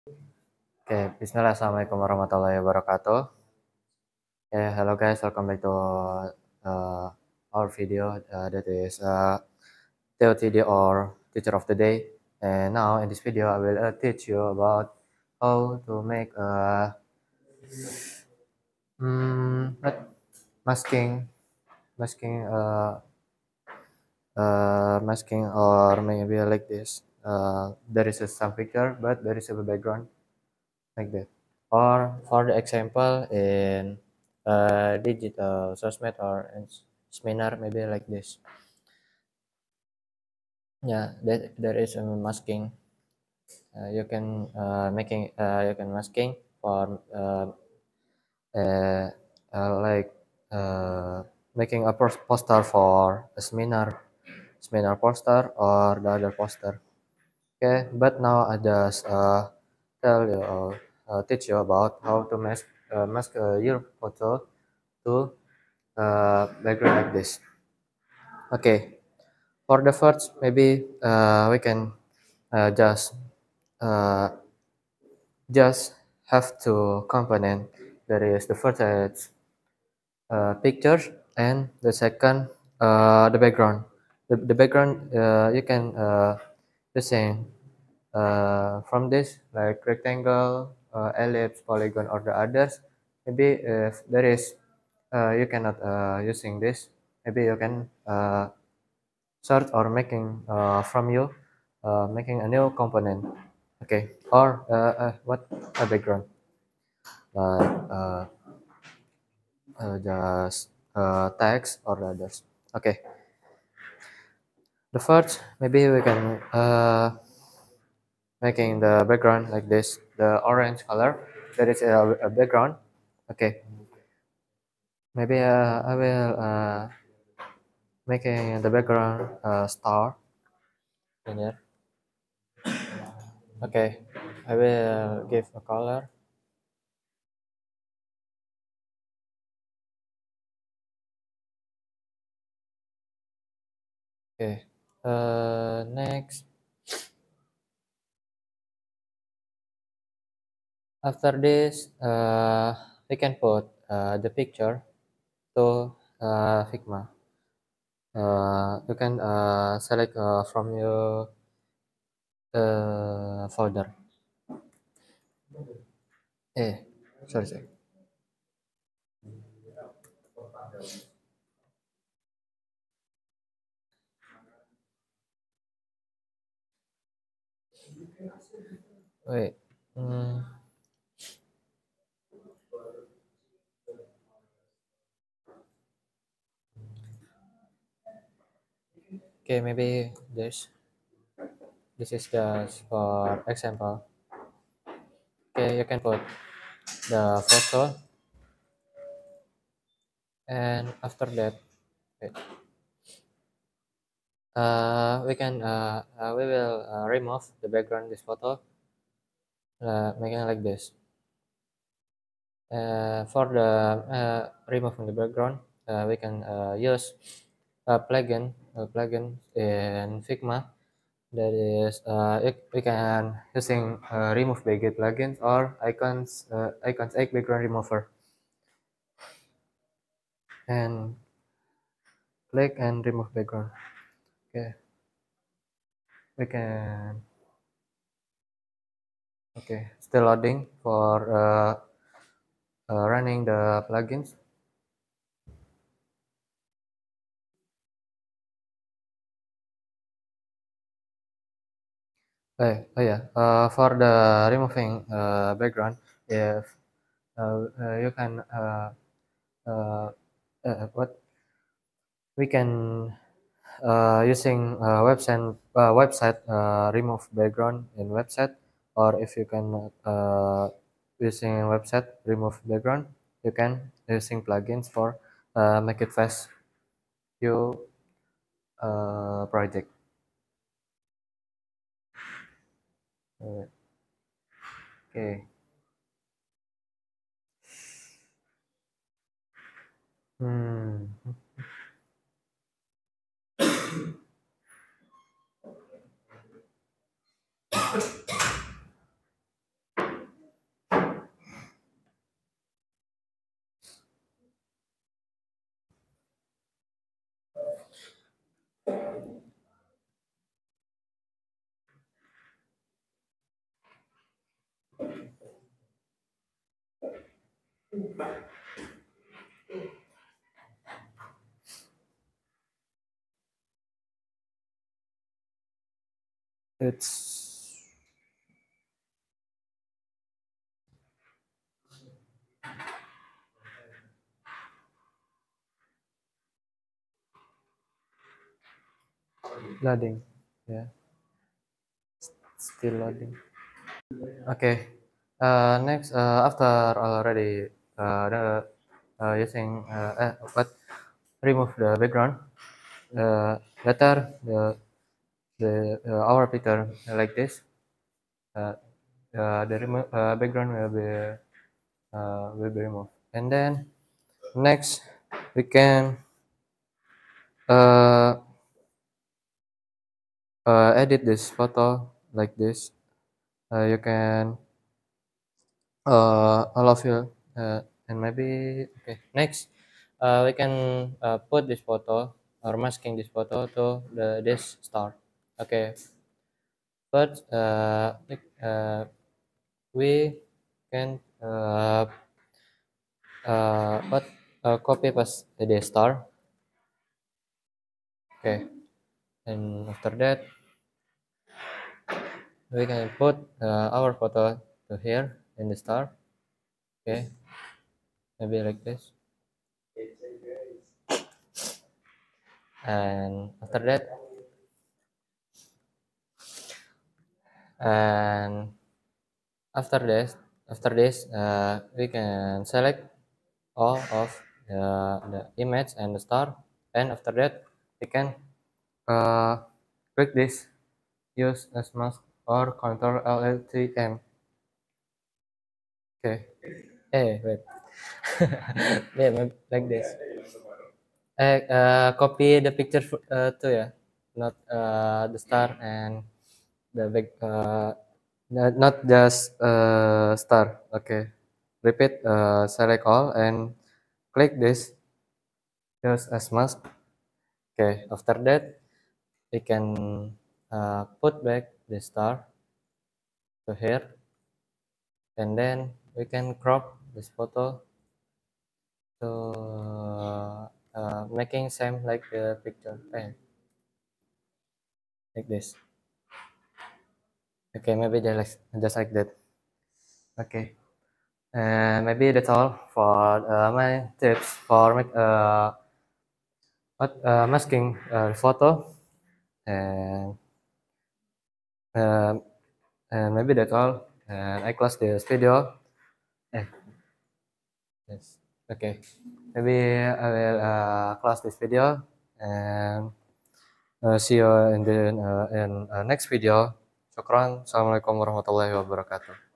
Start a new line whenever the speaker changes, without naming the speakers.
Oke, okay, bismillah, assalamualaikum warahmatullahi wabarakatuh. Okay, ya, hello guys, welcome back to uh, our video uh, that is uh, TOTD or Teacher of the Day. And now in this video, I will uh, teach you about how to make a uh, um, mm, masking, masking, uh, uh, masking or maybe like this uh, there is some picture but there is a background like that or for the example in uh, digital source or in seminar maybe like this yeah that there is a masking uh, you can uh, making uh, you can masking for uh, uh, uh, like uh, making a poster for a seminar seminar poster or the other poster okay but now i just uh, tell you or uh, uh, teach you about how to mask uh, mask uh, your photo to uh, background like this okay for the first maybe we can just just have two component that is the first is picture and the second the background the, the background you can the same uh, from this like rectangle uh, ellipse polygon or the others maybe if there is uh, you cannot uh, using this maybe you can uh, sort or making uh, from you uh, making a new component okay or uh, uh, what a background like uh, uh, just uh, text or others okay the first maybe we can uh, making the background like this the orange color that is a, a background okay maybe uh, I will uh, making the background uh, star in here okay I will give a color okay uh, next after this uh, we can put uh, the picture to uh, Figma uh, you can uh, select uh, from your uh, folder eh sorry, sorry. Wait. Hmm. Okay, maybe this. This is just for example. Okay, you can put the photo and after that wait uh, we can uh, uh, we will uh, remove the background this photo uh, making like this uh, for the uh, from the background uh, we can uh, use a plugin a plugin in Figma that is uh, we can using uh, remove bg plugins or icons uh, icons egg background remover and click and remove background Okay. We can. Okay, still loading for uh, uh, running the plugins. Uh, oh yeah, uh, for the removing uh, background, if uh, uh, you can uh, uh, uh, what we can uh, using a uh, website uh, website uh, remove background in website or if you can uh, using a website remove background you can using plugins for uh, make it fast your uh, project okay. hmm It's loading ya yeah. still loading okay uh, eh, next uh, after already uh, the, uh, using uh, uh, what remove the background uh, later the the uh, our picture like this uh, uh, the remove uh, background will be uh, will be removed and then next we can uh, uh, edit this photo like this uh, you can uh, all of you uh, and maybe okay next uh, we can uh, put this photo or masking this photo to the this star okay but uh, uh, we can uh, uh, but uh, copy past the star okay and after that we can put uh, our photo to here in the star okay maybe like this and after that and after this after this uh, we can select all of the, uh, the image and the star and after that we can uh, eh, click this use as mask or control L3M okay eh wait yeah like this eh uh, copy the picture uh, too ya yeah? not uh, the star and the big uh, not just uh, star okay repeat uh, select all and click this just as mask okay after that we can uh, put back the star to here and then we can crop this photo to uh, uh making same like the picture pen eh, like this okay maybe just like, just like that okay uh, maybe that's all for uh, my tips for uh, what uh, masking uh, photo and um, and maybe that's all and eh, I close this video Eh. yes okay maybe I will uh, close this video and uh, see you in the uh, in uh, next video syukran assalamualaikum warahmatullahi wabarakatuh